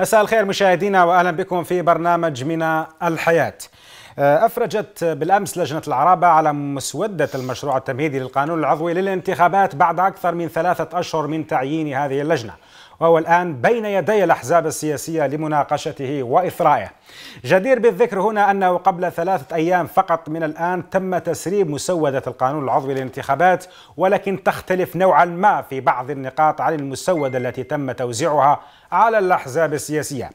مساء الخير مشاهدينا واهلا بكم في برنامج من الحياه. آه، افرجت بالامس لجنه العرابه على مسوده المشروع التمهيدي للقانون العضوي للانتخابات بعد اكثر من ثلاثه اشهر من تعيين هذه اللجنه. وهو الآن بين يدي الأحزاب السياسية لمناقشته وإثرائه جدير بالذكر هنا أنه قبل ثلاثة أيام فقط من الآن تم تسريب مسودة القانون العضوي للانتخابات ولكن تختلف نوعا ما في بعض النقاط عن المسودة التي تم توزيعها على الأحزاب السياسية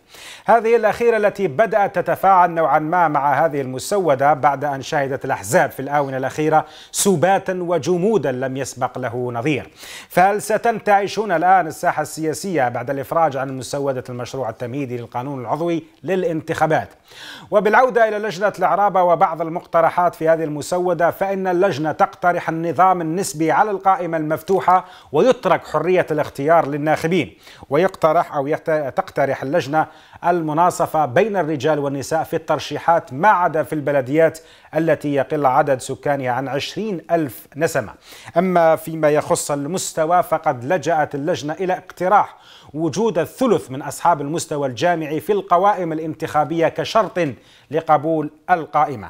هذه الأخيرة التي بدأت تتفاعل نوعا ما مع هذه المسودة بعد أن شهدت الأحزاب في الآونة الأخيرة سباتا وجمودا لم يسبق له نظير فهل ستنتعشون الآن الساحة السياسية بعد الإفراج عن مسودة المشروع التمهيدي للقانون العضوي للانتخابات وبالعودة إلى لجنة العرابة وبعض المقترحات في هذه المسودة فإن اللجنة تقترح النظام النسبي على القائمة المفتوحة ويترك حرية الاختيار للناخبين ويقترح أو أو تقترح اللجنة المناصفة بين الرجال والنساء في الترشيحات ما عدا في البلديات التي يقل عدد سكانها عن 20 ألف نسمة أما فيما يخص المستوى فقد لجأت اللجنة إلى اقتراح وجود الثلث من أصحاب المستوى الجامعي في القوائم الانتخابية كشرط لقبول القائمة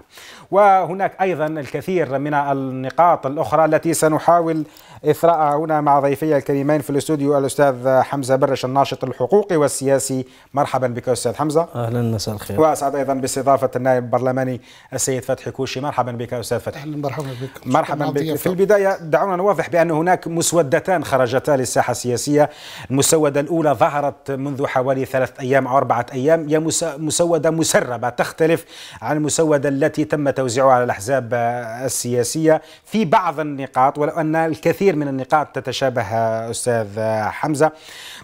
وهناك أيضا الكثير من النقاط الأخرى التي سنحاول إثراءها هنا مع ضيفي الكريمين في الاستوديو الأستاذ حمزة برش الناشط الحقوقي والسياسي مرحبا بك بك استاذ حمزه اهلا مساء الخير واسعد ايضا باستضافه النائب البرلماني السيد فتحي كوشي مرحبا بك استاذ فتحي اهلا مرحبا بك مرحبا بك في البدايه دعونا نوضح بان هناك مسودتان خرجتا للساحه السياسيه المسوده الاولى ظهرت منذ حوالي ثلاث ايام او اربعه ايام هي مسوده مسربه تختلف عن المسوده التي تم توزيعها على الاحزاب السياسيه في بعض النقاط ولو ان الكثير من النقاط تتشابه استاذ حمزه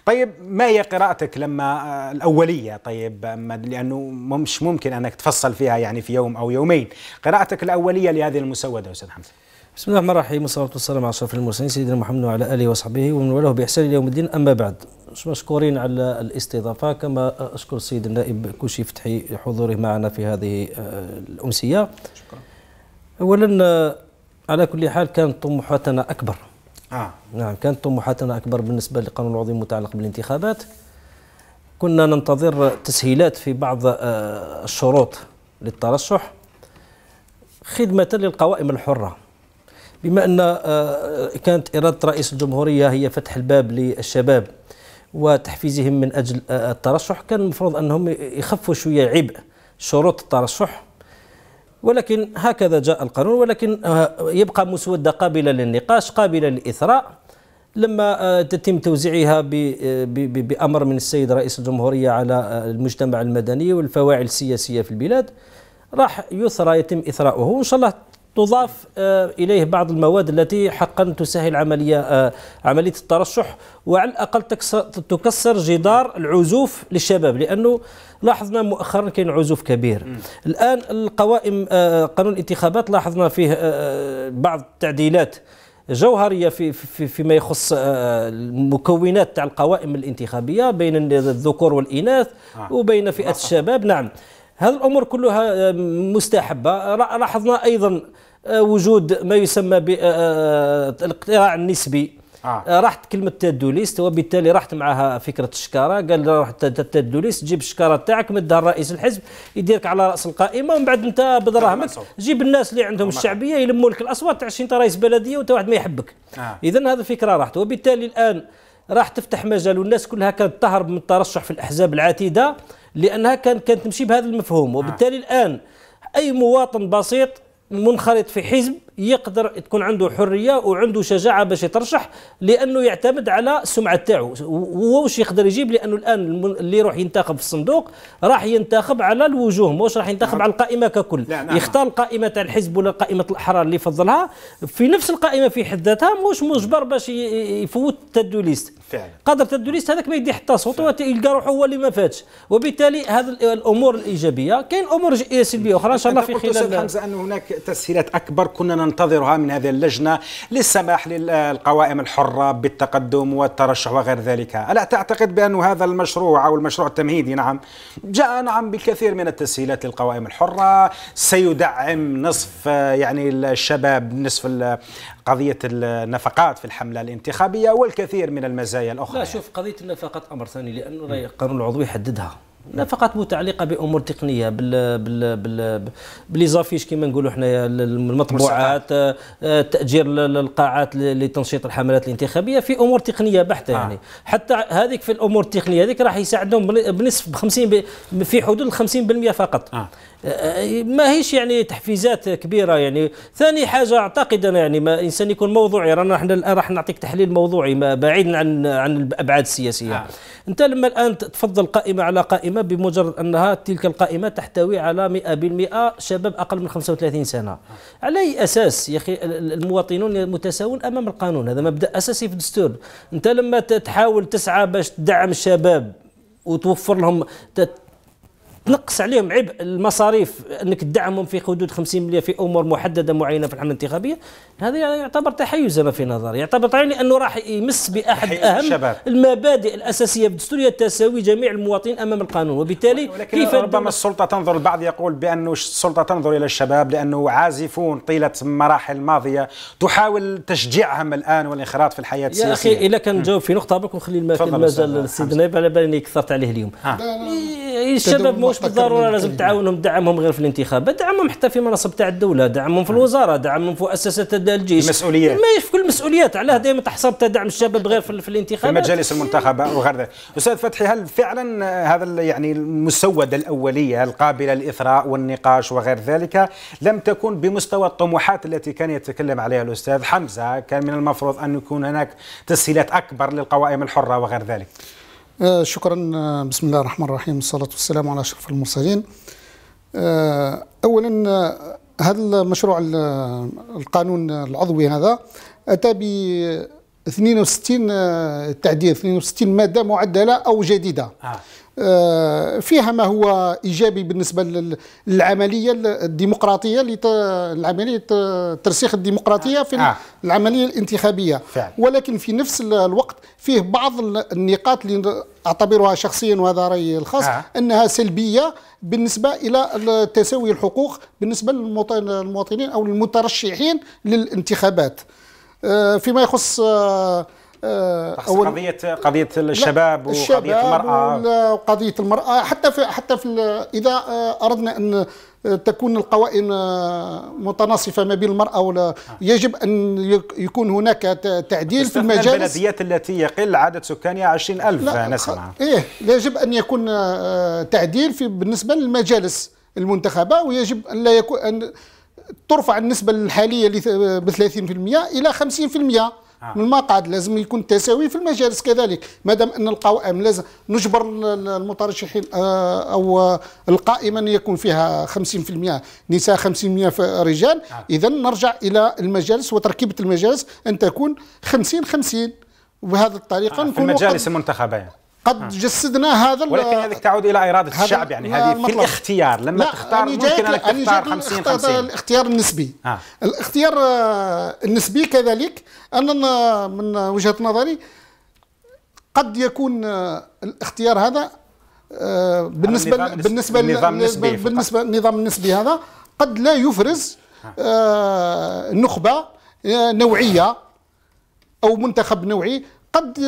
طيب ما هي قراءتك لما آه، الاوليه عملية طيب لأنه مش ممكن أنك تفصل فيها يعني في يوم أو يومين قراءتك الأولية لهذه المسودة أستاذ حمزة بسم الله الرحمن الرحيم والصلاة والسلام على أشرف المرسلين سيدنا محمد وعلى آله وصحبه ومن والاه بإحسان إلى يوم الدين أما بعد مشكورين على الاستضافة كما أشكر السيد النائب كوشي فتحي حضوره معنا في هذه آه، الأمسية شكرا أولا آه، على كل حال كانت طموحاتنا أكبر آه. نعم كانت طموحاتنا أكبر بالنسبة للقانون العظيم المتعلق بالانتخابات كنا ننتظر تسهيلات في بعض آه، الشروط للترشح خدمة للقوائم الحرة بما أن آه، كانت إرادة رئيس الجمهورية هي فتح الباب للشباب وتحفيزهم من أجل آه، الترشح كان المفروض أنهم يخفوا شوية عبء شروط الترشح ولكن هكذا جاء القانون ولكن يبقى مسودة قابلة للنقاش قابلة للإثراء لما آه، تتم توزيعها آه، بأمر من السيد رئيس الجمهورية على آه، المجتمع المدني والفواعل السياسية في البلاد راح يثرى يتم إثراؤه وإن شاء الله تضاف إليه بعض المواد التي حقا تسهل عملية عملية الترشح وعلى الأقل تكسر جدار العزوف للشباب لأنه لاحظنا مؤخرا كان عزوف كبير م. الآن القوائم قانون الانتخابات لاحظنا فيه بعض التعديلات جوهريه في في فيما يخص آه، المكونات تاع القوائم الانتخابيه بين الذكور والاناث آه. وبين فئه آه. الشباب نعم هذه الامور كلها مستحبه لاحظنا ايضا وجود ما يسمى بالاقتراع النسبي آه. آه. راحت كلمه تادوليست وبالتالي راحت معها فكره الشكاره قال راح تادوليست جيب الشكاره تاعك مدها لرئيس الحزب يديرك على راس القائمه ومن بعد انت بدراهمك جيب الناس اللي عندهم الشعبيه يلموا لك الاصوات تاع انت رئيس بلديه وانت واحد ما يحبك آه. اذا هذه الفكره راحت وبالتالي الان راح تفتح مجال والناس كلها كانت تهرب من الترشح في الاحزاب العتيده لانها كان كانت تمشي بهذا المفهوم آه. وبالتالي الان اي مواطن بسيط منخرط في حزب يقدر تكون عنده حريه وعنده شجاعه باش يترشح لانه يعتمد على السمعه تاعو هو واش يقدر يجيب لانه الان اللي يروح ينتخب في الصندوق راح ينتخب على الوجوه مش راح ينتخب نعم. على القائمه ككل لا نعم. يختار القائمه تاع الحزب ولا قائمه الاحرار اللي يفضلها في نفس القائمه في حد ذاتها مش مجبر باش يفوت تدو ليست فعلا قدر تدو ليست هذاك ما يدي حتى صوت يلقى روحه هو اللي ما فاتش وبالتالي هذه الامور الايجابيه كاين امور إيه، سلبيه اخرى ان شاء الله في خلال حمزه ان هناك تسهيلات اكبر كنا ننتظرها من هذه اللجنة للسماح للقوائم الحرة بالتقدم والترشح وغير ذلك ألا تعتقد بأن هذا المشروع أو المشروع التمهيدي نعم جاء نعم بالكثير من التسهيلات للقوائم الحرة سيدعم نصف يعني الشباب نصف قضية النفقات في الحملة الانتخابية والكثير من المزايا الأخرى لا شوف قضية النفقات أمر ثاني لأنه القانون العضوي يحددها لا فقط متعلقه بامور تقنيه بال بال بال بليزافيش كما نقولوا حنايا المطبوعات آه، تاجير القاعات لتنشيط الحملات الانتخابيه في امور تقنيه بحته آه. يعني حتى هذيك في الامور التقنيه هذيك راح يساعدهم بنصف ب 50 في حدود ال 50% فقط آه. ما هيش يعني تحفيزات كبيره يعني ثاني حاجه اعتقد انا يعني ما انسان يكون موضوعي رانا احنا الان راح نعطيك تحليل موضوعي ما بعيدا عن عن الابعاد السياسيه آه. انت لما الان تفضل قائمه على قائمه بمجرد انها تلك القائمه تحتوي على 100% شباب اقل من 35 سنه على اي اساس يا اخي المواطنون متساوون امام القانون هذا مبدا اساسي في الدستور انت لما تحاول تسعى باش تدعم الشباب وتوفر لهم تنقص عليهم عبء المصاريف انك تدعمهم في حدود 50 مليون في امور محدده معينه في الحمله الانتخابيه هذا يعني يعتبر تحيز انا في نظري يعتبر يعني لانه راح يمس باحد اهم الشباب. المبادئ الاساسيه في الدستور هي تساوي جميع المواطنين امام القانون وبالتالي ولكن كيف ربما السلطه تنظر البعض يقول بانه السلطه تنظر الى الشباب لانه عازفون طيله مراحل ماضيه تحاول تشجيعهم الان والانخراط في الحياه السياسيه يا اخي اذا كان نجاوب في نقطه برك ونخلي الماكل مازال السيد على بالي كثرت عليه اليوم آه. إيه، يعني الشباب مش بالضروره لازم تعاونهم دعمهم غير في الانتخابات دعمهم حتى في مناصب تاع الدوله دعمهم في نعم. الوزاره دعمهم في مؤسسات الجيش المسؤوليات ما في كل المسؤوليات علاه دائما تحسب تدعم الشباب غير في الانتخابات في المجالس المنتخبه وغير ذلك استاذ فتحي هل فعلا هذا يعني المسوده الاوليه القابله للاثراء والنقاش وغير ذلك لم تكن بمستوى الطموحات التي كان يتكلم عليها الاستاذ حمزه كان من المفروض ان يكون هناك تسهيلات اكبر للقوائم الحره وغير ذلك آه، شكرا آه، بسم الله الرحمن الرحيم والصلاة والسلام على أشرف المرسلين آه، أولا هذا المشروع القانون العضوي هذا أتى ب 62 تعديل 62 مادة معدلة أو جديدة فيها ما هو ايجابي بالنسبه للعمليه الديمقراطيه العمليه ترسيخ الديمقراطيه في العمليه الانتخابيه ولكن في نفس الوقت فيه بعض النقاط اللي اعتبرها شخصيا وهذا رايي الخاص آه. انها سلبيه بالنسبه الى تساوي الحقوق بالنسبه للمواطنين او المترشحين للانتخابات آه، فيما يخص آه، آه، أول قضية قضية الشباب وقضية المرأة وقضية المرأة حتى في حتى في إذا أردنا أن تكون القوائم آه، متناصفة ما بين المرأة ولا آه. يجب أن يكون هناك تعديل في المجالس البلديات التي يقل عدد سكانها 20 ألف نسمع إيه يجب أن يكون آه، تعديل في بالنسبة للمجالس المنتخبة ويجب أن لا يكون أن ترفع النسبة الحالية ب 30% إلى 50% من المقعد لازم يكون التساوي في المجالس كذلك مادام ان القوائم لازم نجبر المترشحين آه، او القائمه ان يكون فيها 50% نساء 50% رجال اذا نرجع الى المجالس وتركيبه المجالس ان تكون 50 50 وبهذه الطريقه نكون في المجالس المنتخبه يعني. قد ها. جسدنا هذا ولكن هذه تعود الى اراده الشعب يعني هذه في الاختيار لما لا تختار أنا ممكن انك تختار 50 50 الاختيار النسبي ها. الاختيار آه، النسبي كذلك اننا من وجهه نظري قد يكون آه، الاختيار هذا آه، بالنسبه النظام بالنسبه النظام النسبي بالنسبه للنظام النسبي هذا قد لا يفرز نخبه نوعيه او منتخب نوعي قد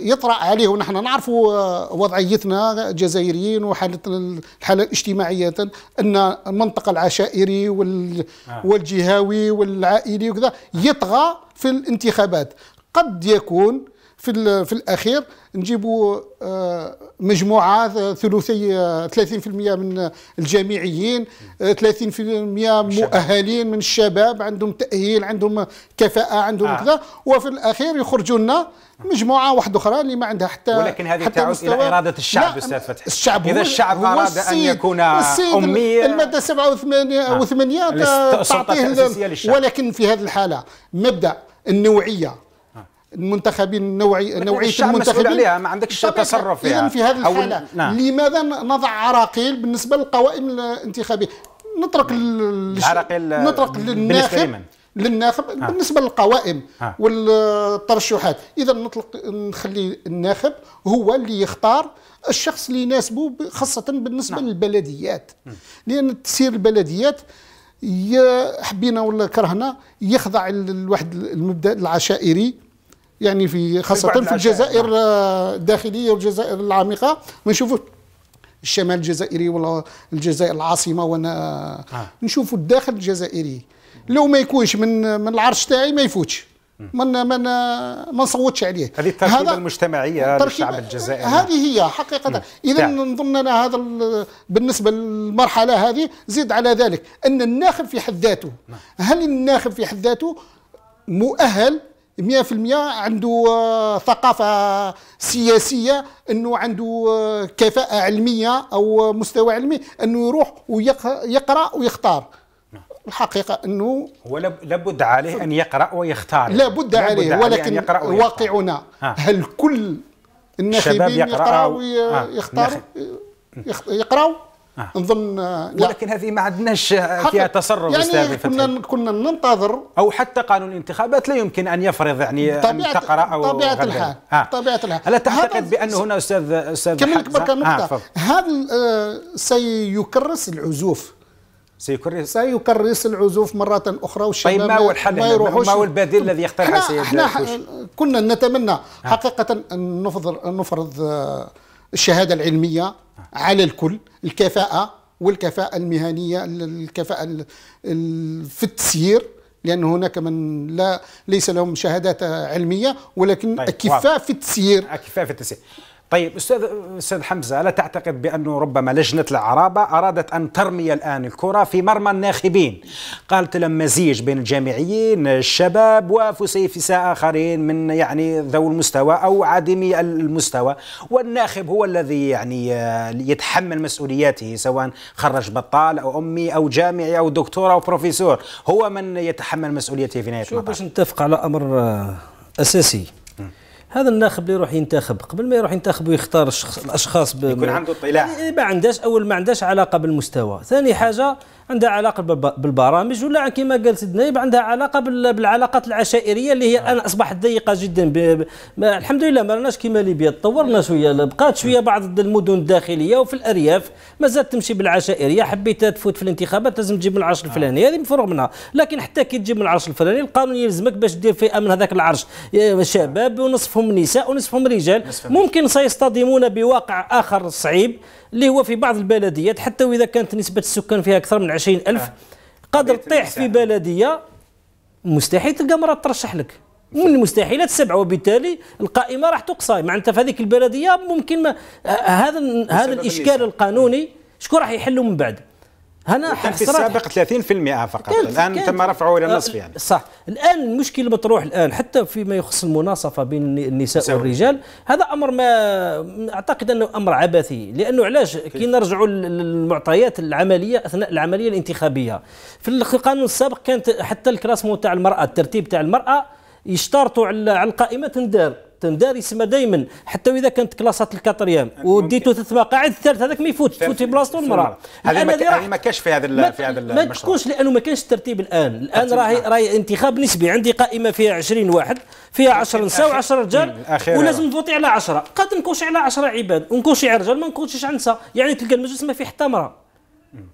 يطرأ عليه ونحن نعرف وضعيتنا جزائريين وحالتنا الحالة الاجتماعية أن المنطقة العشائري آه. والجهاوي والعائلي وكذا يطغى في الانتخابات قد يكون في في الاخير نجيبوا آه، مجموعه آه، ثلثي 30% آه، من الجامعيين 30% مؤهلين من الشباب عندهم تاهيل عندهم كفاءه عندهم آه. كذا وفي الاخير يخرجوا لنا مجموعه واحده اخرى اللي ما عندها حتى ولكن هذه حتى تعود الى اراده الشعب استاذ فتحي الشعب اذا الشعب اراد ان يكون اميه الماده 87 آه. تعطيه ولكن في هذه الحاله مبدا النوعيه المنتخبين نوعي نوعيه المنتخبين عليها ما عندكش تصرف فيها اذا في يعني. هذه الحاله نعم. لماذا نضع عراقيل بالنسبه للقوائم الانتخابيه نترك نعم. العراقيل آه، نترك للناخب للناخب آه. بالنسبه للقوائم آه. والترشحات اذا نطلق نخلي الناخب هو اللي يختار الشخص اللي يناسبه خاصه بالنسبه نعم. للبلديات م. لان تسير البلديات حبينا ولا كرهنا يخضع لواحد المبدا العشائري يعني في خاصة في, في الجزائر نعم. الداخلية والجزائر العميقة ما نشوفوش الشمال الجزائري ولا الجزائر العاصمة وانا آه. نشوفوا الداخل الجزائري لو ما يكونش من من العرش تاعي ما يفوتش من من ما نصوتش عليه هذه التركيبه المجتمعيه للشعب الجزائري هذه هي حقيقه اذا نظن انا هذا بالنسبه للمرحله هذه زيد على ذلك ان الناخب في حد ذاته نعم. هل الناخب في حد ذاته مؤهل 100% عنده آه، ثقافة سياسية أنه عنده آه، كفاءة علمية أو مستوى علمي أنه يروح ويقرأ ويختار نعم. الحقيقة أنه هو لابد عليه أن يقرأ ويختار لابد عليه لابد ولكن واقعنا هل كل الناخبين يقرأوا ويختار آه. يقرأوا آه. نظن آه، ولكن هذه ما عندناش آه، فيها تصرف يعني استاذ كنا فتحي. كنا ننتظر او حتى قانون الانتخابات لا يمكن ان يفرض يعني طبيعة ان تقرا او طبيعه الحال آه. طبيعه الحال الا تعتقد بان هنا استاذ استاذ كمل برك آه، نقطه آه هذا سيكرس العزوف سيكرس سيكرس العزوف مرة أخرى والشباب طيب ما هو الحل ما, ما هو البديل الذي يقترحه السيد احنا كنا نتمنى حقيقة أن نفرض نفرض الشهادة العلمية على الكل الكفاءة والكفاءة المهنية الكفاءة في التسيير لأن هناك من لا ليس لهم شهادات علمية ولكن طيب. كفاءة في التسيير أكفاء في التسيير طيب استاذ استاذ حمزه الا تعتقد بانه ربما لجنه العرابه ارادت ان ترمي الان الكره في مرمى الناخبين قالت لهم مزيج بين الجامعيين الشباب وفسيفساء اخرين من يعني ذوي المستوى او عادمي المستوى والناخب هو الذي يعني آه، يتحمل مسؤولياته سواء خرج بطال او امي او جامعي او دكتور او بروفيسور هو من يتحمل مسؤوليته في نهايه المطاف شوف باش نتفق على امر آه، اساسي هذا الناخب اللي يروح ينتخب قبل ما يروح ينتخب ويختار الاشخاص يكون عنده اطلاع يعني ما عندهاش اول ما عندهاش علاقه بالمستوى ثاني حاجه عندها علاقه بالبرامج ولا كما قال سيدنا نايب عندها علاقه بالعلاقات العشائريه اللي هي الان آه. اصبحت ضيقه جدا ب... ما الحمد لله ما راناش كما ليبيا تطورنا شويه بقات شويه بعض المدن الداخليه وفي الارياف زالت تمشي بالعشائريه حبيت تفوت في الانتخابات لازم تجيب من العرش آه. الفلاني هذه مفروغ منها لكن حتى كي تجيب من العرش الفلاني القانون يلزمك باش دير فئه من هذاك العرش شباب ونصفهم نصفهم نساء ونصفهم رجال ممكن سيصطدمون بواقع آخر صعيب اللي هو في بعض البلديات حتى وإذا كانت نسبة السكان فيها أكثر من 20 ألف آه. قد تطيح في بلدية مستحيل تلقى مرة ترشح لك من المستحيلات سبعه وبالتالي القائمه راح تقصى معناتها في هذيك البلديه ممكن ما آه، هذا هذا الاشكال القانوني شكون راح يحله من بعد؟ هنا في السابق 30% فقط إيه، الان تم رفعه الى النصف آه، يعني صح الان المشكل المطروح الان حتى فيما يخص المناصفه بين النساء سوي. والرجال هذا امر ما اعتقد انه امر عبثي لانه علاش كي نرجعوا للمعطيات العمليه اثناء العمليه الانتخابيه في القانون السابق كانت حتى الكلاسمون تاع المراه الترتيب تاع المراه يشترطوا على القائمه تندار تندارس ما دائما حتى واذا كانت كلاسات الكاتريام وديتو ثلاث مقاعد الثالث هذاك ما يفوتش تفوت في بلاصته المراه هذه ما كاش في هذا في هذا ما تكونش لانه ما كانش الترتيب الان الان راهي راهي انتخاب نسبي عندي قائمه فيها 20 واحد فيها 10 نساء و10 رجال ولازم نفوتي على 10 قد نكونش على 10 عباد ونكونش على رجال ما نكونش على نساء يعني تلقى المجلس ما فيه حتى امراه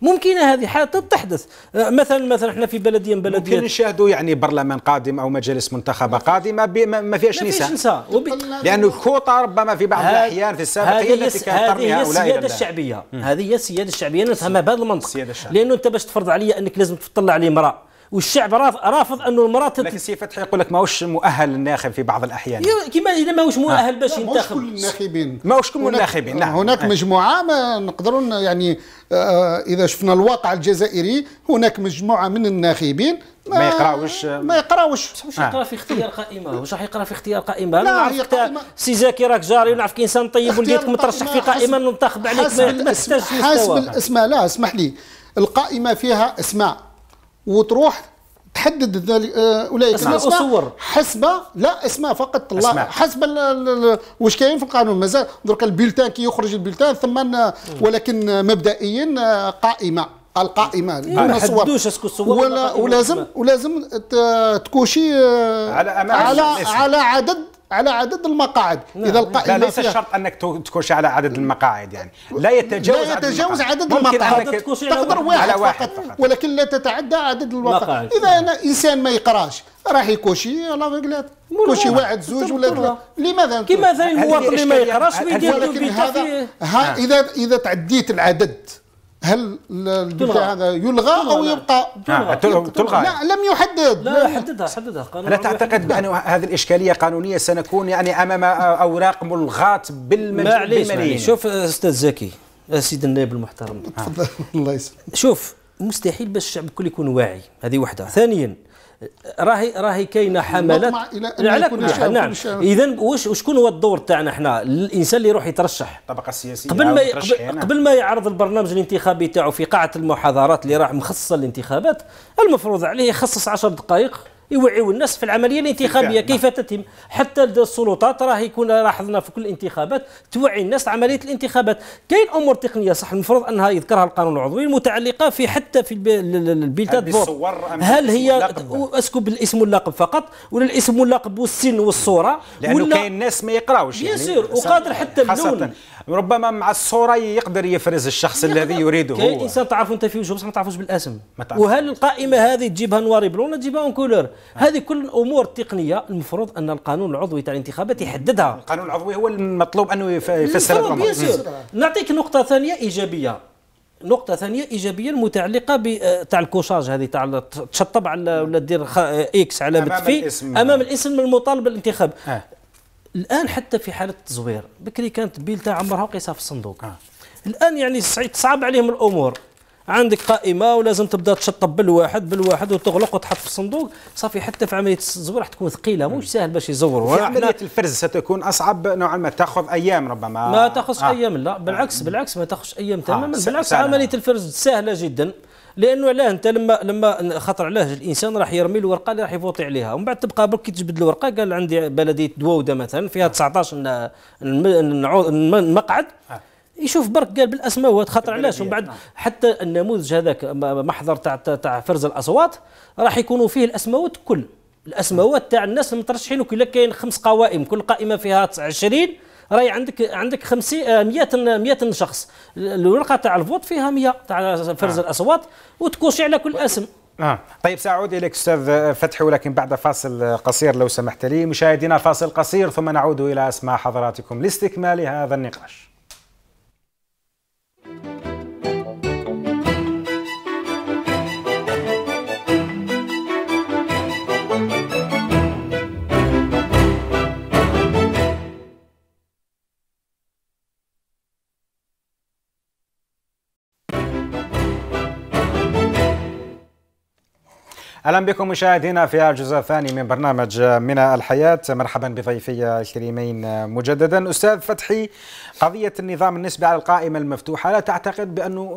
ممكن هذه حالة تحدث آه، مثلا مثلا احنا في بلديه من بلديه ممكن نشاهدوا يعني برلمان قادم او مجالس منتخبه قادمه ما فيهاش نساء ما نساء وب... لان الكوطه ربما في بعض الاحيان في السابق هي التي كانت ترمي هذه هي السياده الشعبيه هذه هي السياده الشعبيه نفهمها بهذا المنطق لانه انت باش تفرض عليا انك لازم تطلع عليه امراه والشعب رافض انه المراه لكن سي فتحي يقول لك ماهوش مؤهل الناخب في بعض الاحيان كما اذا ماهوش مؤهل باش ينتخب ماهوش كل الناخبين ماهوش كل الناخبين نعم هناك آه. مجموعه ما نقدروا يعني آه،, آه اذا شفنا الواقع الجزائري هناك مجموعه من الناخبين ما, ما يقراوش ما يقراوش واش يقرا في اختيار قائمه آه. واش راح يقرا في اختيار قائمه انا يقرا سي زاكي راك جاري ونعرفك انسان طيب ولقيتك مترشح في قائمه ننتخب عليك ما تحتاجش حسب الاسماء لا اسمح لي القائمه فيها اسماء وتروح تحدد ذلك آه، اولئك اسماء وصور حسب لا اسماء فقط لا حسب واش كاين في القانون مازال درك البلتان كي يخرج البلتان ثم ولكن مبدئيا آه، قائمه القائمه إيه. دون صور ولا ولازم ولازم تكوشي آه، على على على عدد على عدد المقاعد نعم. اذا الق... لا ليس فيها... انك تكوش على عدد المقاعد يعني لا يتجاوز لا يتجاوز عدد المقاعد, عدد المقاعد. تقدر واحد, على واحد فقط. فقط ولكن لا تتعدى عدد المقاعد اذا أنا انسان ما يقراش راح يكوشي لافيغلات كوشي واحد زوج ولا لماذا كما مثلا المواطن اللي ما يقراش ويدير ولكن هذا ها نعم. اذا اذا تعديت العدد هل البتاع هذا يلغى او يبقى نعم، تلغى, تلغى, تلغى لا لم يحدد لا حددها حددها قانونيا لا تعتقد بان هذه الاشكاليه قانونيه سنكون يعني امام اوراق ملغاه بالملايين شوف استاذ زكي سيد النائب المحترم تفضل الله يسلمك شوف مستحيل باش الشعب الكل يكون واعي هذه وحده ثانيا راهي راهي كاينه حملات على كل شيء نعم اذا واش شكون هو الدور تاعنا حنا الانسان اللي يروح يترشح الطبقه السياسيه قبل ما قبل ما يعرض البرنامج الانتخابي تاعو في قاعه المحاضرات اللي راح مخصصه للانتخابات المفروض عليه يخصص 10 دقائق يوعيوا الناس في العمليه الانتخابيه كيف تتم حتى السلطات راه يكون لاحظنا في كل الانتخابات توعي الناس عمليه الانتخابات كاين امور تقنيه صح المفروض انها يذكرها القانون العضوي المتعلقه في حتى في البلدات هل هي اسكب بالاسم واللقب فقط ولا الاسم واللقب والسن والصوره لانه كاين ناس ما يقراوش يعني وقادر حتى اللون ربما مع الصوره يقدر يفرز الشخص الذي يريده كاين انسان تعرف انت في وجهه ما تعرفوش بالاسم ما وهل القائمه هذه تجيبها نواري بلون ولا تجيبها اون كولور هذه كل الامور التقنيه المفروض ان القانون العضوي تاع الانتخابات يحددها القانون العضوي هو المطلوب انه يفسر نعطيك نقطه ثانيه ايجابيه نقطة ثانية إيجابية متعلقة ب آه، تاع الكوشاج هذه تاع تشطب على ولا دير آه، اكس على بتفي الاسم أمام الاسم المطالب بالانتخاب آه. الآن حتى في حالة التزوير بكري كانت بيل تاع عمرها وقيسها في الصندوق آه. الآن يعني صعب عليهم الأمور عندك قائمه ولازم تبدا تشطب بالواحد بالواحد وتغلق وتحط في الصندوق صافي حتى في عمليه الزور راح تكون ثقيله مش سهل باش يزوروا في عمليه الفرز ستكون اصعب نوعا ما تاخذ ايام ربما ما تاخذش آه. ايام لا آه. بالعكس بالعكس ما تاخذش ايام آه، تماما آه. بالعكس عمليه الفرز سهله جدا لانه علاه انت لما لما خطر علاه الانسان راح يرمي الورقه اللي راح يفوطي عليها ومن بعد تبقى برك كي تجبد الورقه قال عندي بلديه دواوده مثلا فيها 19 المقعد آه. يشوف برك قال بالاسماء وهذا خاطر علاش ومن بعد نعم. حتى النموذج هذاك محضر تاع تاع فرز الاصوات راح يكونوا فيه الاسماوات كل الاسماوات تاع الناس المترشحين وكل كاين خمس قوائم كل قائمه فيها 20 راهي عندك عندك 50 100 100 شخص الورقه تاع الفوت فيها 100 تاع فرز آه. الاصوات وتكوشي على كل اسم آه. طيب سأعود إليك أستاذ فتحي ولكن بعد فاصل قصير لو سمحت لي مشاهدينا فاصل قصير ثم نعود إلى اسماء حضراتكم لاستكمال هذا النقاش اهلا بكم مشاهدينا في الجزء الثاني من برنامج من الحياه مرحبا بضيفي الكريمين مجددا استاذ فتحي قضيه النظام النسبي على القائمه المفتوحه لا تعتقد بانه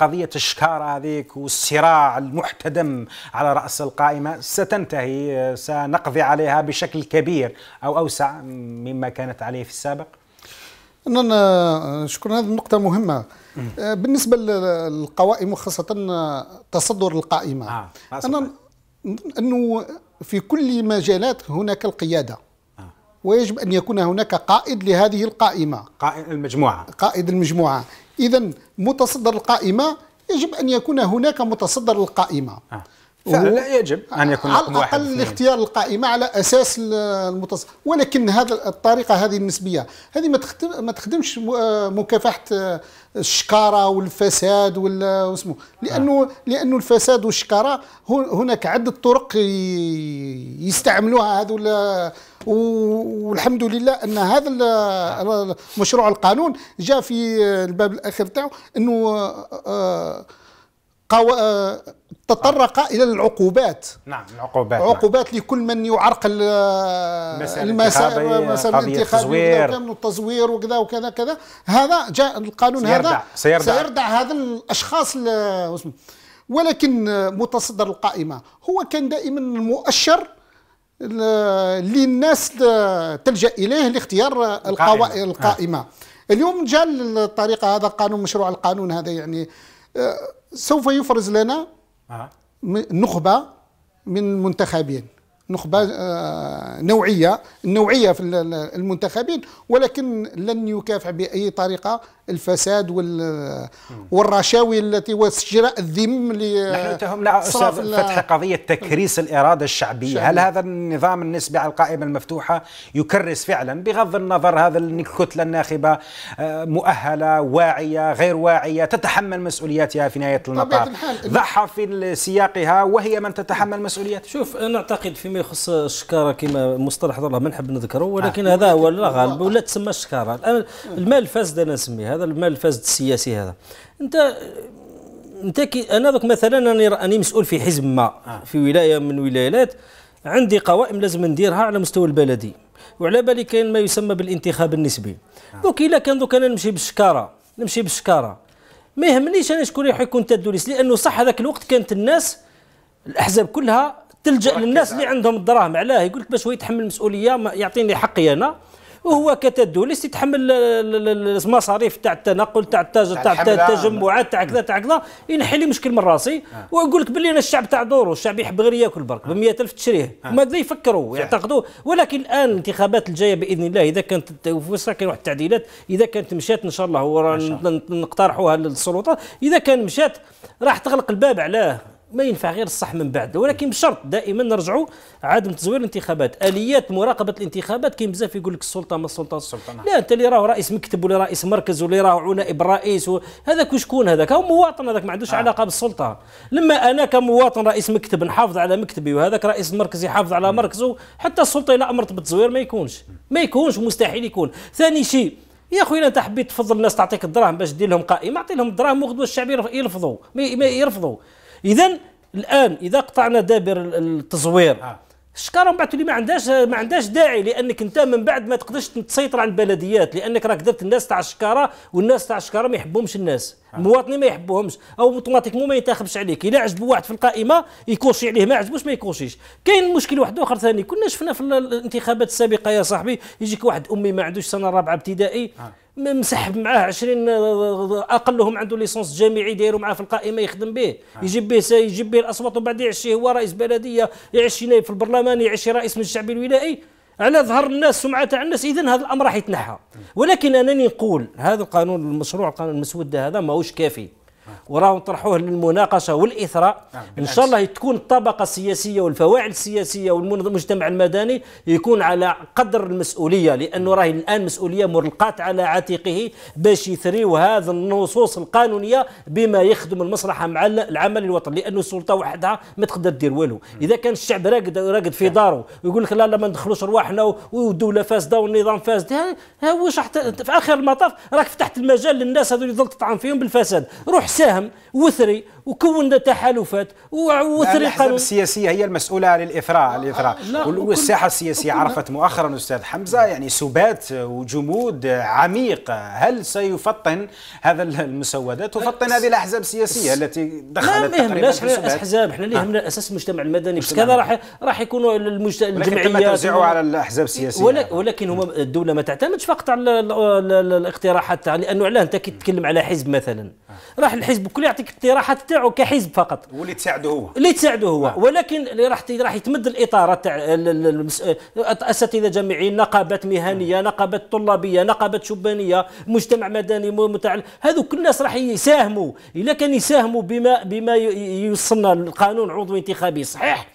قضيه الشكاره هذيك والصراع المحتدم على راس القائمه ستنتهي سنقضي عليها بشكل كبير او اوسع مما كانت عليه في السابق شكرا هذه النقطه مهمه بالنسبه للقوائم وخاصه تصدر القائمه آه. أنا أنه في كل مجالات هناك القيادة آه. ويجب أن يكون هناك قائد لهذه القائمة قائد المجموعة قائد المجموعة إذا متصدر القائمة يجب أن يكون هناك متصدر القائمة آه. فعلا يجب ان يكون على الاقل اختيار القائمه على اساس المتصل ولكن هذا الطريقه هذه النسبيه هذه ما تخدم ما تخدمش آه، مكافحه آه، الشكاره والفساد واسمه آه، لانه لانه الفساد والشكاره هناك عده طرق يستعملوها هذول والحمد لله ان هذا مشروع القانون جاء في الباب الاخير تاعو انه تطرق آه. الى العقوبات نعم العقوبات نعم. عقوبات نعم. لكل من يعرقل المسائل مثلا وكذا التزوير وكذا وكذا كذا هذا جاء القانون سيردع. هذا سيردع, سيردع هذا الاشخاص ولكن متصدر القائمه هو كان دائما المؤشر اللي الناس تلجا اليه لاختيار القائمه, نعم. القائمة. آه. اليوم جاء الطريقه هذا القانون مشروع القانون هذا يعني آه، سوف يفرز لنا نخبه من المنتخبين نخبه آه، نوعيه نوعيه في المنتخبين ولكن لن يكافح باي طريقه الفساد وال والرشاوي التي واستجراء الذم ل نحن تهمنا استاذ فتح قضيه تكريس الاراده الشعبيه، شعبية. هل هذا النظام النسبي على القائمه المفتوحه يكرس فعلا بغض النظر هذا الكتله الناخبه آه، مؤهله واعيه غير واعيه تتحمل مسؤولياتها في نهايه المطاف ضحى في سياقها وهي من تتحمل مسؤوليات شوف انا اعتقد فيما يخص الشكاره كما مصطلح الله ما نحب نذكره ولكن آه. هذا هو الغالب ولا تسمى الشكاره المال الفاسد انا نسميها هذا المال الفاسد السياسي هذا انت انت كي انا دوك مثلا انا راني مسؤول في حزب ما آه. في ولايه من الولايات عندي قوائم لازم نديرها على مستوى البلدي وعلى بالي كاين ما يسمى بالانتخاب النسبي آه. دوك الا كان دوك انا نمشي بالشكاره نمشي بالشكاره ما يهمنيش انا شكون راح يكون تدوليس لانه صح هذاك الوقت كانت الناس الاحزاب كلها تلجا للناس اللي عندهم الدراهم علاه يقول لك باش هو يتحمل المسؤوليه يعطيني حقي انا وهو كتدوليس يتحمل المصاريف تاع التنقل تاع التاجر تاع التجمعات تاع كذا تاع كذا ينحي لي مشكل من راسي آه. ويقول لك باللي انا الشعب تاع دورو الشعب يحب غير ياكل برك آه. ب 100000 تشريه آه. ما كذا يفكروا يعتقدوا ولكن الان الانتخابات الجايه باذن الله اذا كانت وصل كاين واحد التعديلات اذا كانت مشات ان شاء الله نقترحوها للسلطه اذا كان مشات راح تغلق الباب علاه ما ينفع غير الصح من بعد ولكن بشرط دائما نرجعوا عدم تزوير الانتخابات اليات مراقبه الانتخابات كاين بزاف يقول لك السلطه ما السلطه السلطه نعم. لا انت اللي راهو رئيس مكتب ولا رئيس مركز ولا راهو نائب الرئيس و... هذاك وشكون هذاك هو مواطن هذاك ما عندوش آه. علاقه بالسلطه لما انا كمواطن رئيس مكتب نحافظ على مكتبي وهذاك رئيس المركز يحافظ على مركزه حتى السلطه الا امرت بالتزوير ما يكونش ما يكونش مستحيل يكون ثاني شيء يا خويا انت حبيت تفضل الناس تعطيك الدراهم باش دير لهم قائمه اعطي لهم الدراهم وغدوه الشعب يرفضوا ما يرفضوا اذا الان اذا قطعنا دابر التزوير آه. الشكاره من بعد ما عندهاش ما عندهاش داعي لانك انت من بعد ما تقدرش تسيطر على البلديات لانك راك درت الناس تاع الشكاره والناس تاع الشكاره ما يحبهمش الناس آه. المواطنين ما يحبوهمش او اوتوماتيكمون ما ينتخبش عليك الا عجبو واحد في القائمه يكوشي عليه ما عجبوش ما يكوشيش كاين مشكل واحد اخر ثاني كنا شفنا في الانتخابات السابقه يا صاحبي يجيك واحد امي ما عندوش سنه رابعه ابتدائي آه. مسحب معاه 20 اقلهم عنده ليسونس جامعي دايروا معاه في القائمه يخدم به آه. يجيب به يجيب به الاصوات وبعد يعشي هو رئيس بلديه يعشي نائب في البرلمان يعشي رئيس من الشعب الولائي على ظهر الناس سمعه تاع الناس اذا هذا الامر راح يتنحى ولكن انني نقول هذا القانون المشروع القانون المسوده هذا ماهوش كافي وراهم طرحوه للمناقشه والاثراء نعم ان شاء الله تكون الطبقه السياسيه والفواعل السياسيه والمجتمع المدني يكون على قدر المسؤوليه لانه راهي الان مسؤوليه مرلقات على عاتقه باش يثريو هذا النصوص القانونيه بما يخدم المصلحه مع العمل الوطني لانه السلطه وحدها ما تقدر دير والو اذا كان الشعب راقد راقد في نعم. داره ويقول لك لا لا ما ندخلوش رواحنا والدوله فاسده والنظام فاسد ها واش في اخر المطاف راك فتحت المجال للناس هذو اللي تطعن فيهم بالفساد روح ساهم وثري وكون تحالفات وثري الاحزاب السياسيه هي المسؤوله عن الاثراء الاثراء آه، والساحه السياسيه عرفت مؤخرا استاذ حمزه يعني سبات وجمود عميق هل سيفطن هذا المسودات تفطن أه، هذه الاحزاب السياسيه التي دخلت لا ما يهمناش الاحزاب احنا اللي آه. يهمنا اساس المجتمع المدني بس كذا راح راح يكونوا الجمعيات على الاحزاب السياسيه ولكن هما الدوله ما تعتمدش فقط على الاقتراحات لانه علاه انت كي تتكلم على حزب مثلا راح الحزب الكل يعطيك اقتراحات تاعو كحزب فقط واللي تساعده هو اللي تساعده هو آه. ولكن اللي راح راح يتمد الاطار تاع اساتذه جامعيين نقابات مهنيه نعم. نقابات طلابيه نقابات شبانيه مجتمع مدني متعلم هذوك الناس راح يساهموا الا كان يساهموا بما بما يوصلنا للقانون عضو انتخابي صحيح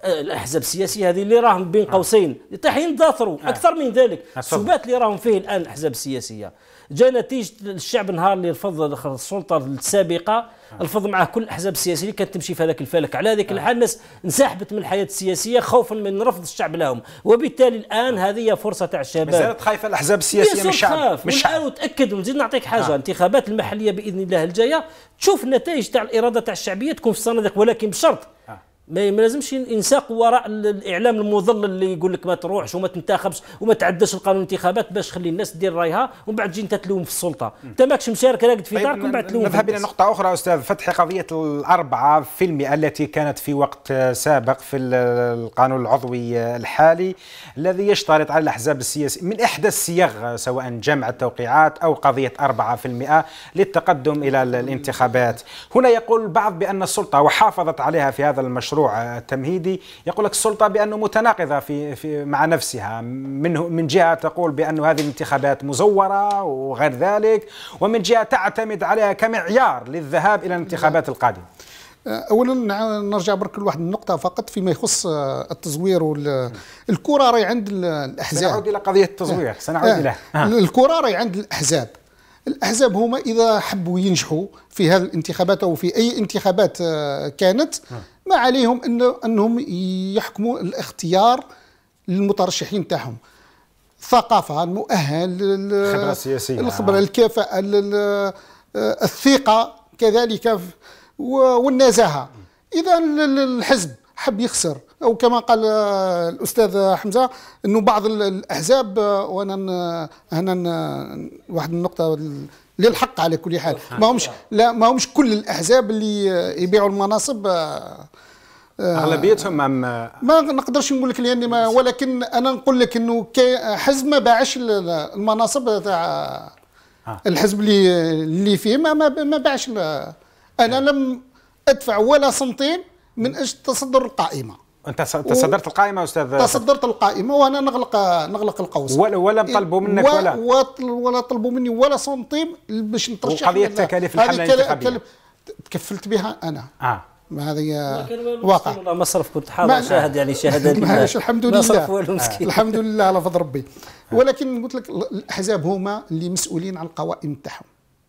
آه، الاحزاب السياسيه هذه اللي راهم بين نعم. قوسين يطيح ينداثروا اكثر من ذلك السبات اللي راهم فيه الان الاحزاب السياسيه جا نتيجه الشعب النهار اللي رفض السلطه السابقه آه. رفض معاه كل الاحزاب السياسيه اللي كانت تمشي في هذاك الفلك على هذيك آه. الحال الناس انسحبت من الحياه السياسيه خوفا من رفض الشعب لهم وبالتالي الان آه. هذه فرصه تاع الشباب مازالت خايفه الاحزاب السياسيه من الشعب مش شعب وتاكد ونزيد نعطيك حاجه آه. الانتخابات المحليه باذن الله الجايه تشوف النتائج تاع الاراده تاع الشعبيه تكون في الصناديق ولكن بشرط ما لازمش ينساق وراء الاعلام المظلل اللي يقول لك ما تروحش وما تنتخبش وما تعداش القانون الانتخابات باش تخلي الناس دير رايها ومن بعد تجي انت تلوم في السلطه انت ماكش مشارك راقد في دارك طيب، ومن بعد تلوم نذهب الى نقطه اخرى استاذ فتحي قضيه الاربعه في المئه التي كانت في وقت سابق في القانون العضوي الحالي الذي يشترط على الاحزاب السياسيه من احدى الصيغ سواء جمع التوقيعات او قضيه أربعة في المئة للتقدم الى الانتخابات هنا يقول البعض بان السلطه وحافظت عليها في هذا المشروع مشروع تمهيدي يقول لك السلطه بانه متناقضه في, في مع نفسها من من جهه تقول بانه هذه الانتخابات مزوره وغير ذلك ومن جهه تعتمد عليها كمعيار للذهاب الى الانتخابات نعم. القادمه أه، اولا نرجع برك لواحد النقطه فقط فيما يخص أه، التزوير والكره راهي عند الاحزاب سنعود الى قضيه التزوير أه. سنعود الى الكره راهي عند الاحزاب الاحزاب هما اذا حبوا ينجحوا في هذه الانتخابات او في اي انتخابات كانت ما عليهم انه انهم يحكموا الاختيار للمترشحين تاعهم الثقافه المؤهل الخبره السياسيه الخبره الكفاءه الثقه كذلك والنزاهه اذا الحزب حب يخسر او كما قال الاستاذ حمزه انه بعض الاحزاب وانا هنا واحد النقطه للحق على كل حال ما همش لا ما همش كل الاحزاب اللي يبيعوا المناصب آه، آه، اغلبيتهم ما ما نقدرش نقول لك لاني ما ولكن انا نقول لك انه حزب ما باعش المناصب تاع آه. الحزب اللي اللي فيه ما ما باعش انا لم ادفع ولا سنتين من اجل تصدر القائمه انت تصدرت القائمه استاذ تصدرت القائمه وانا نغلق نغلق القوس ولا ولا إيه، طلبوا منك ولا ولا ولا طلبوا مني ولا سنتيم باش نترشح قضيه التكاليف الحمله الانتخابيه تكفلت بها انا اه هذه واقع مصرف كنت حاضر شاهد يعني شاهد معلش الحمد لله آه. الحمد لله على فضل ربي آه. ولكن قلت لك الاحزاب هما اللي مسؤولين على القوائم تاعهم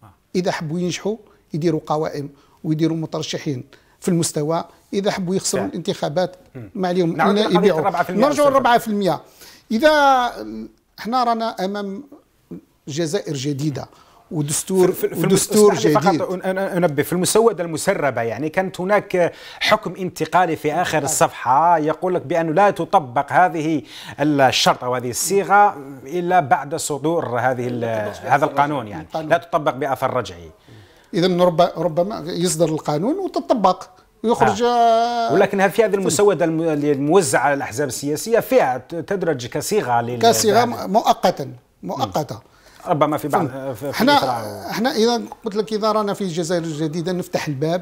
آه. اذا حبوا ينجحوا يديروا قوائم ويديروا مترشحين في المستوى اذا حبوا يخسروا نعم. الانتخابات ما عليهم يبيعوا نرجعوا ل 4% اذا احنا رانا امام جزائر جديده ودستور في ودستور جديد فقط انبه في المسوده المسربه يعني كانت هناك حكم انتقالي في اخر نعم. الصفحه يقول لك بانه لا تطبق هذه الشرط او هذه الصيغه الا بعد صدور هذه هذا القانون يعني لا تطبق باثر رجعي اذا ربما يصدر القانون وتطبق ويخرج آه. آه، ولكن هل في هذه المسوده الموزعه على الاحزاب السياسيه فيها تدرج كصيغه لل... كصيغه مؤقتا مؤقته ربما في بعض آه، احنا احنا اذا قلت لك اذا رانا في الجزائر الجديده نفتح الباب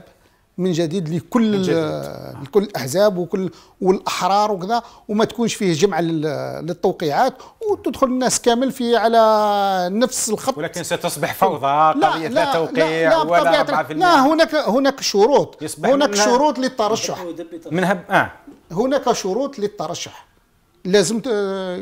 من جديد لكل من جديد. لكل الاحزاب وكل والاحرار وكذا وما تكونش فيه جمع للتوقيعات وتدخل الناس كامل في على نفس الخط ولكن ستصبح فوضى قضيه لا, لا توقيع لا, لا ولا 4% لا هناك هناك شروط هناك شروط للترشح منها اه هناك شروط للترشح لازم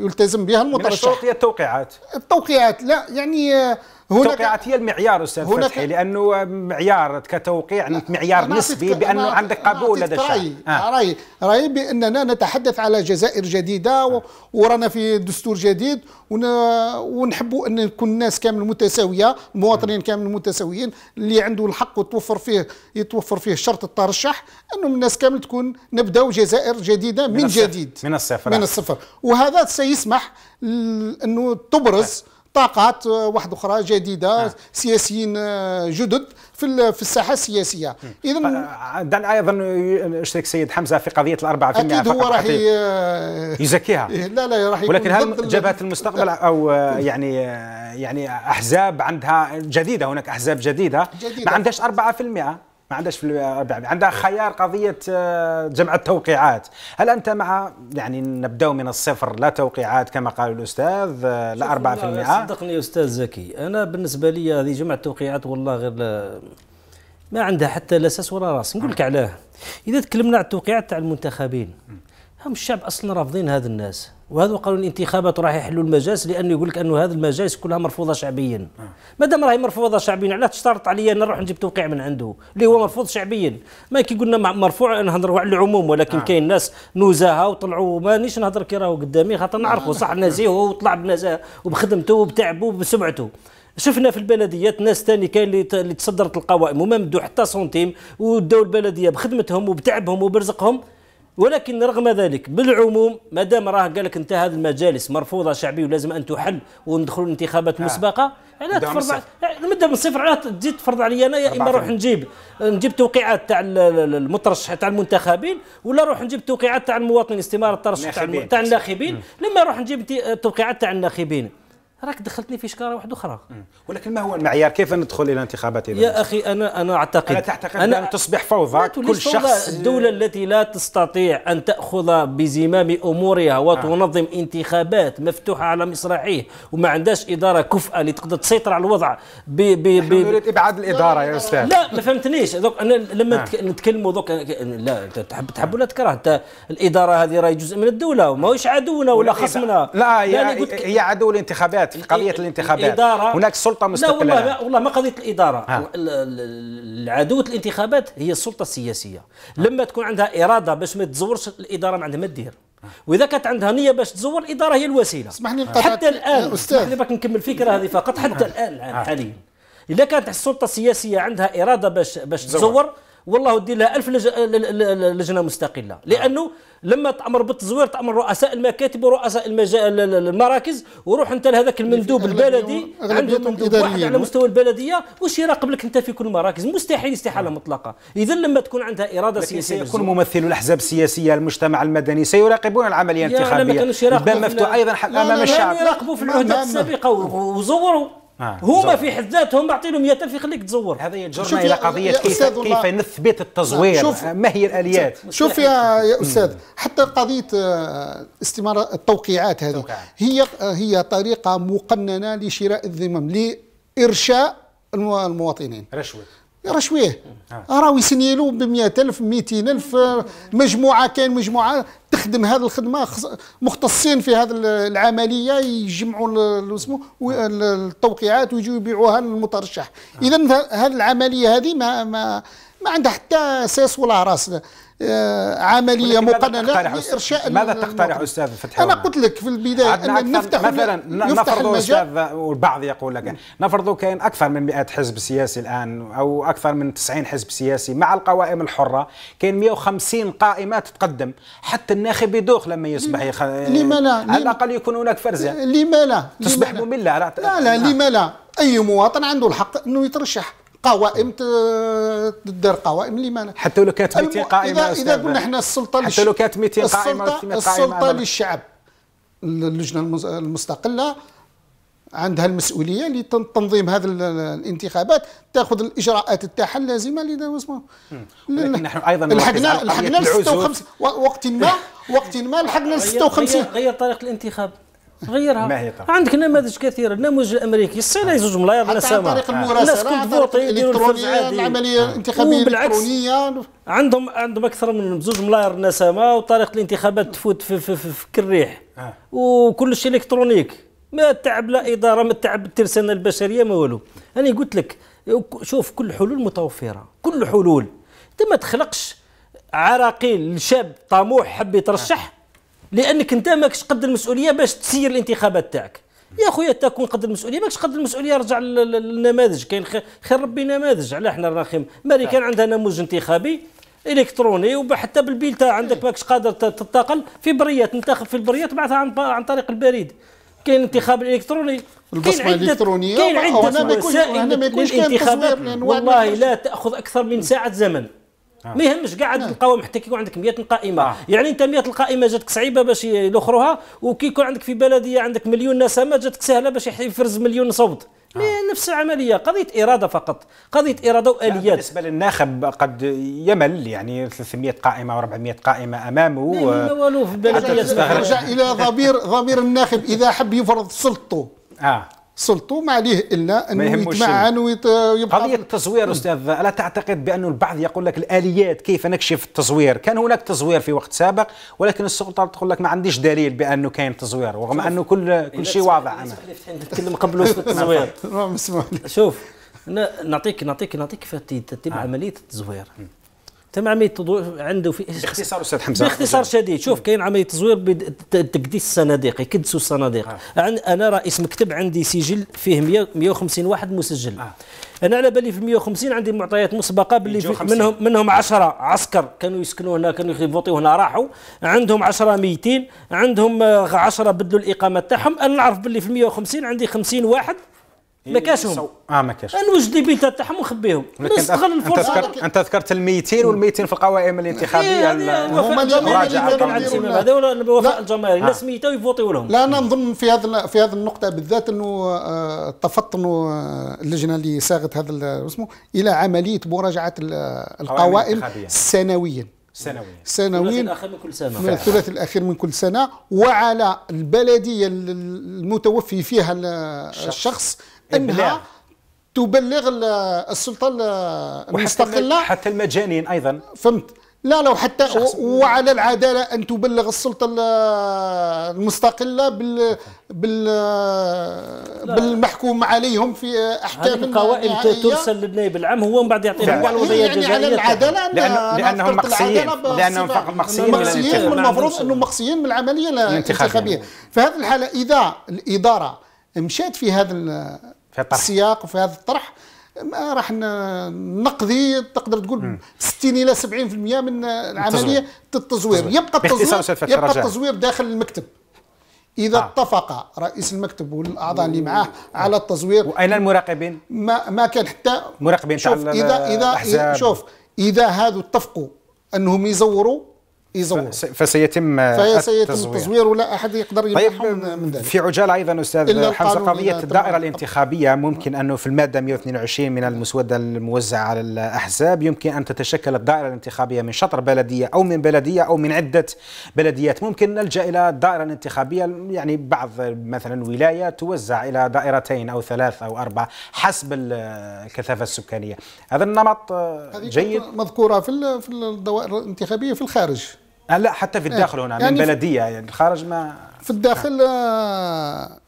يلتزم بها المترشح من الشروط هي التوقيعات التوقيعات لا يعني هناك التوقيعات هي المعيار استاذ فتحي لانه معيار كتوقيع معيار نسبي بانه عندك قبول لدى الشعب رايي آه. رايي رايي باننا نتحدث على جزائر جديده آه. و... ورانا في دستور جديد ونحبوا ان يكون الناس كامل متساويه المواطنين كامل متساويين اللي عنده الحق وتوفر فيه يتوفر فيه شرط الترشح انه الناس كامل تكون نبداو جزائر جديده من, من جديد من الصفر من الصفر وهذا سيسمح انه تبرز آه. طاقات آه، واحد أخرى جديدة آه. سياسيين آه، جدد في في الساحة السياسية إذا آه، دعنا أيضا اشترك سيد حمزة في قضية الأربعة في أكيد هو راح يزكيها إيه، لا لا راح ولكن هل جبهه المستقبل أو يعني يعني أحزاب عندها جديدة هناك أحزاب جديدة, جديدة. ما عندهاش 4% ما عندهاش في يعني عندها خيار قضيه آه، جمع التوقيعات هل انت مع يعني نبداو من الصفر لا توقيعات كما قال الاستاذ آه، لا 4% صدقني صدقني استاذ زكي انا بالنسبه لي هذه جمع التوقيعات والله غير ما عندها حتى لا اساس ولا راس نقول لك علاه اذا تكلمنا على التوقيعات تاع المنتخبين هم الشعب اصلا رافضين هذا الناس وهذا قالوا الانتخابات راح يحلوا المجالس لانه يقول لك انه هذه المجالس كلها مرفوضه شعبيا آه. ما دام راهي مرفوضه شعبيا علاش تشترط عليا نروح نجيب توقيع من عنده اللي هو مرفوض شعبيا ما كي قلنا مرفوع نهضروا على العموم ولكن آه. كاين ناس نزاهه وطلعوا مانيش نهضر كي راهو قدامي خاطر نعرفوا صح آه. نزيه وطلع بنزاهه وبخدمته وبتعبه وبسمعته شفنا في البلديات ناس ثاني كاين اللي تصدرت القوائم وما مدوا حتى سنتيم وداو البلديه بخدمتهم وبتعبهم وبرزقهم ولكن رغم ذلك بالعموم ما دام راه قال لك انت هذه المجالس مرفوضه شعبيه ولازم ان تحل وندخلوا انتخابات آه. مسبقه علاه تفرض نبدا من صفر علاه تزيد تفرض علي انا يا اما نروح نجيب نجيب توقيعات تاع المترشح تاع المنتخبين ولا نروح نجيب توقيعات تاع المواطنين استماره الترشح تاع الناخبين لما نروح نجيب توقيعات تاع الناخبين راك دخلتني في شكاره واحده اخرى ولكن ما هو المعيار كيف ندخل الى انتخابات يا اخي انا انا اعتقد انا تعتقد أنا ان تصبح فوضى كل فوضى شخص الدوله التي لا تستطيع ان تاخذ بزمام امورها وتنظم آه. انتخابات مفتوحه على مصراعيه وما عندهاش اداره كفؤه اللي تقدر تسيطر على الوضع ب ب ب نريد ابعاد الاداره يا استاذ لا ما فهمتنيش دوك انا لما آه. نتكلموا دوك لا انت تحب تحب ولا تكره انت الاداره هذه راهي جزء من الدوله وماهوش عدونا ولا خصمنا لا, لا هي عدو الانتخابات الانتخابات في قضيه الانتخابات هناك سلطه مستقله لا والله والله ما قضيه الاداره ها. العدو الانتخابات هي السلطه السياسيه ها. لما تكون عندها اراده باش ما تزورش الاداره ما عندها ما تدير واذا كانت عندها نيه باش تزور الاداره هي الوسيله اسمحني حتى الان اسمح باش نكمل الفكره هذه فقط حتى نعم. الان حاليا اذا كانت السلطه السياسيه عندها اراده باش باش تزور والله دير لها 1000 لجنه مستقله آه. لانه لما تامر بالتزوير تامر رؤساء المكاتب ورؤساء المراكز وروح انت لهذاك المندوب البلدي عنده مندوب واحد على مستوى يعني. البلديه واش يراقب لك انت في كل المراكز مستحيل استحاله مطلقه اذا لما تكون عندها اراده سياسيه سيكون ممثل الاحزاب السياسيه المجتمع المدني سيراقبون العمليه الانتخابيه الباب مفتوح ايضا امام الشعب يراقبوا في العهدات السابقه وزوروا آه. هما في حد ذاتهم بعطي لهم 100000 يخليك تزور هذا يجرنا الى قضيه كيف كيف نثبت التزوير شوف آه، ما هي الاليات شوف يا يا استاذ حتى قضيه آه، استماره التوقيعات هذه هي آه، هي طريقه مقننه لشراء الذمم لارشاء المواطنين رشوه راه شويه راهو يسنيلو ب 100000 200000 آه، مجموعه كاين مجموعه تخدم هذه الخدمه مختصين في هذه العمليه يجمعوا اسمه التوقيعات ويجوا يبيعوها للمترشح اذا هذه العمليه هذه ما ما ما عندها حتى اساس ولا راس آه، عمليه مقننه لارشاء ماذا تقترح استاذ فتحي انا قلت لك في البدايه ان نفتح مثلا نفرض استاذ والبعض يقول لك نفرض كاين اكثر من 100 حزب سياسي الان او اكثر من 90 حزب سياسي مع القوائم الحره كاين 150 قائمه تتقدم حتى الناخب يدوخ لما يصبح يخ... لما لا على الاقل يكون هناك فرزه لما لا تصبح ممله لا لا لما لا اي مواطن عنده الحق انه يترشح قوائم تدار قوائم لماذا حتى لو كانت 200 قائمه اذا اذا قلنا احنا السلطه حتى لو كانت 200 قائمه السلطه, السلطة للشعب اللجنه المستقله عندها المسؤوليه لتنظيم هذه الانتخابات تاخذ الاجراءات تاعها اللازمه لدوام نحن ايضا لحقنا لحقنا 56 وقت ما وقت ما لحقنا 56 غير طريقه الانتخاب غيرها ما هي عندك نماذج كثيره النموذج الامريكي السنه زوج ملايير نسمة عن طريق نعم. المراسله الناس كنت فوطي العمليه نعم. الانتخابيه الالكترونيه عندهم عندهم اكثر من زوج ملايير نسمه وطريقه الانتخابات تفوت في, في, في, في كالريح آه. وكل شيء الكترونيك ما تعب لا اداره ما تعب الترسانه البشريه ما والو انا قلت لك شوف كل حلول متوفره كل حلول انت ما تخلقش عراقيل لشاب طموح حب يترشح آه. لانك انت ماكش قد المسؤوليه باش تسير الانتخابات تاعك يا خويا تكون قد المسؤوليه ماكش قد المسؤوليه رجع للنماذج كاين خير ربي نماذج على حنا رانا خيم امريكان عندها نموذج انتخابي الكتروني وحتى بالبيل تاع عندك ماكش قادر تتقل في بريات تنتخب في البريات بعثها عن, عن طريق البريد كاين الانتخاب الالكتروني البصمه الالكترونيه كاين عده وسائل للانتخابات والله لا تاخذ اكثر من ساعه زمن آه. ما يهمش كاع عدد القوائم آه. حتى كيكون عندك 100 قائمه آه. يعني انت 100 القائمه جاتك صعيبه باش يلوخروها وكيكون عندك في بلديه عندك مليون نسمه جاتك سهله باش يفرز مليون صوت آه. نفس العمليه قضيه اراده فقط قضيه اراده يعني واليات بالنسبه للناخب قد يمل يعني 300 قائمه و400 قائمه امامه ما آه. والو في البلديه الى ضمير ضمير الناخب اذا حب يفرض سلطته اه سلطو ما عليه الا انه يتمعن ويبقى قضيه التزوير استاذ الا تعتقد بانه البعض يقول لك الاليات كيف نكشف التزوير كان هناك تزوير في وقت سابق ولكن السلطه تقول لك ما عنديش دليل بانه كاين تزوير رغم انه كل كل شيء واضح انا نتكلم قبل التزوير شوف نعطيك نعطيك نعطيك كيف تتم آه. عمليه التزوير تم عمليه تزوير عنده في باختصار استاذ حمزه باختصار شديد شوف كاين عمليه تزوير بتقديس الصناديق يكدسوا الصناديق آه. انا رئيس مكتب عندي سجل فيه 150 واحد مسجل آه. انا على بالي في 150 عندي معطيات مسبقه باللي منهم منهم 10 عسكر كانوا يسكنوا هنا كانوا يفوتوا هنا راحوا عندهم 10 200 عندهم 10 آه، بدلوا الاقامه تاعهم انا نعرف باللي في 150 عندي 50 واحد إيه، ما كاشهم اه ما كاش نوجد لي بيتا تاعهم ونخبيهم نستغل الفرصه انت ذكرت انت ذكرت ال 200 وال 200 في القوائم الانتخابيه هما مراجعه هذا ولا الوفاء الجماهيري الناس آه. ميته ويفوتوا لهم لا انا نظن في هذا في هذه النقطه بالذات انه آه، تفطن آه، اللجنه اللي صاغت هذا اسمه الى عمليه مراجعه القوائم سنويا سنويا سنويا الاخير من كل سنه الثلاث الاخير من كل سنه وعلى البلديه المتوفي فيها الشخص, الشخص انها تبلغ السلطه المستقله حتى المجانين ايضا فهمت لا لو حتى وعلى العداله ان تبلغ السلطه المستقله بال بال بالمحكوم عليهم في احكام القوائم ترسل للنائب العام هو من بعد يعطيها الوضعيه يعني على يعني العداله لأن لانهم مقصيين لانهم مقصيين مقصيين من المفروض انهم مقصيين من العمليه الانتخابيه فهذه الحاله اذا الاداره مشات في هذا كطرح. السياق وفي هذا الطرح آه، راح نقضي تقدر تقول مم. 60 الى 70% من العمليه التزوير يبقى التزوير يبقى التزوير داخل المكتب اذا آه. اتفق رئيس المكتب والاعضاء اللي معاه على التزوير واين المراقبين ما ما كان حتى مراقبين شوف اذا اذا شوف اذا هذو اتفقوا انهم يزوروا يزور فسيتم آه، فسيتم التزوير, التزوير ولا احد يقدر يمنعهم طيب من ذلك في عجاله ايضا استاذ حمزه قضيه الدائره الانتخابيه ممكن انه في الماده 122 من المسوده الموزعه على الاحزاب يمكن ان تتشكل الدائره الانتخابيه من شطر بلديه او من بلديه او من عده بلديات ممكن نلجا الى الدائره الانتخابيه يعني بعض مثلا ولايه توزع الى دائرتين او ثلاث او اربع حسب الكثافه آه، السكانيه هذا النمط آه، جيد مذكوره في في الدوائر الانتخابيه في الخارج آه، لا حتى في إيه، الداخل هنا يعني من بلديه يعني الخارج ما في الداخل آه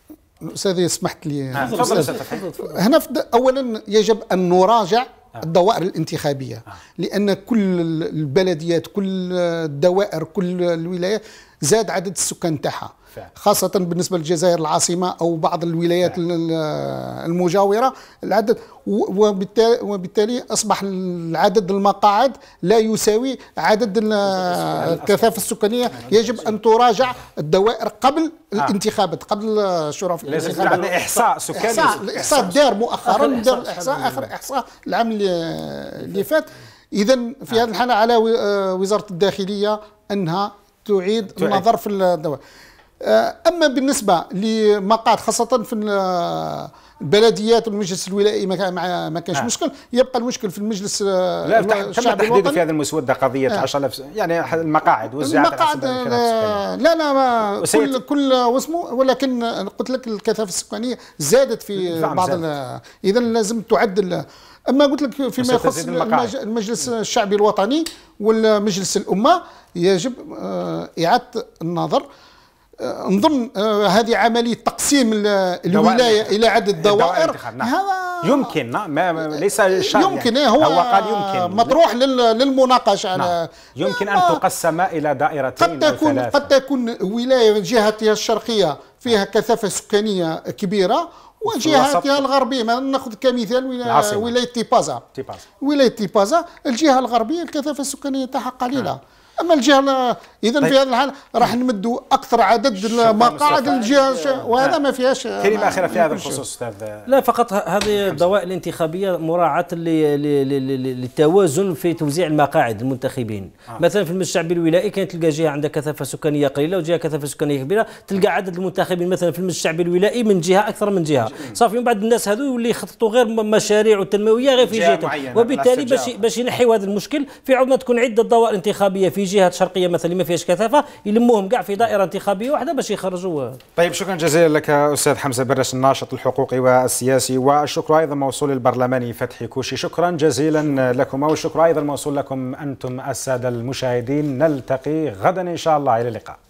الاستاذ سمحت لي آه. هنا في اولا يجب ان نراجع آه. الدوائر الانتخابيه آه. لان كل البلديات كل الدوائر كل الولايات زاد عدد السكان تاعها خاصة بالنسبة للجزائر العاصمة أو بعض الولايات المجاورة العدد وبالتالي أصبح العدد المقاعد لا يساوي عدد الكثافة السكانية يجب أن تراجع الدوائر قبل آه. الانتخابات قبل الشرف لازم يكون لازم يعني إحصاء سكاني الإحصاء دار مؤخرا دار الإحصاء آخر إحصاء العام اللي فات إذا في هذه آه. الحالة على آه، وزارة الداخلية أنها تعيد النظر في الدوائر آه، اما بالنسبه لمقاعد خاصه في آه، البلديات والمجلس الولائي ما ما كانش آه. مشكل يبقى المشكل في المجلس آه، لا تم تحديد في هذه المسوده قضيه آه. 10000 يعني المقاعد وزعت المقاعد لا لا ما كل كل واسمه ولكن قلت لك الكثافه السكانيه زادت في نعم، بعض اذا لازم تعدل اما قلت لك فيما يخص المجلس الشعبي الوطني والمجلس الامه يجب اعاده النظر نظن آه، هذه عمليه تقسيم الولايه الى عدد دوائر نعم. هذا يمكن نعم. ما ليس شرط يعني. يمكن يعني هو, هو قال يمكن مطروح للمناقشه على نعم. يمكن ان آه. تقسم الى دائرتين قد تكون أو قد تكون ولايه من جهتها الشرقيه فيها كثافه سكانيه كبيره وجهتها الغربيه ناخذ كمثال ولايه تيبازا ولايه تيبازا الجهه الغربيه الكثافه السكانيه تاعها قليله نعم. اما الجهه اذا طيب. في هذه الحاله راح نمدوا اكثر عدد المقاعد للجهه آه. وهذا ما فيهاش كلمه اخيره في هذا الخصوص استاذ لا فقط هذه الدوائر الانتخابيه مراعاه للتوازن في توزيع المقاعد المنتخبين آه. مثلا في المجلس الشعبي الولائي كانت تلقى جهه عندها كثافه سكانيه قليله وجهه كثافه سكانيه كبيره تلقى عدد المنتخبين مثلا في المجلس الشعبي الولائي من جهه اكثر من جهه صافي من بعد الناس هذو يولي يخططوا غير مشاريع وتنمويه غير في جهه وبالتالي باش باش ينحيوا هذا المشكل في عوض ما تكون عده دوائر انتخابيه في جهات شرقيه مثلا اللي ما فيهاش كثافه يلموهم كاع في دائره انتخابيه واحده باش يخرجوا طيب شكرا جزيلا لك استاذ حمزه برش الناشط الحقوقي والسياسي والشكر ايضا موصول البرلماني فتحي كوشي شكرا جزيلا لكم والشكر ايضا موصول لكم انتم الساده المشاهدين نلتقي غدا ان شاء الله الى اللقاء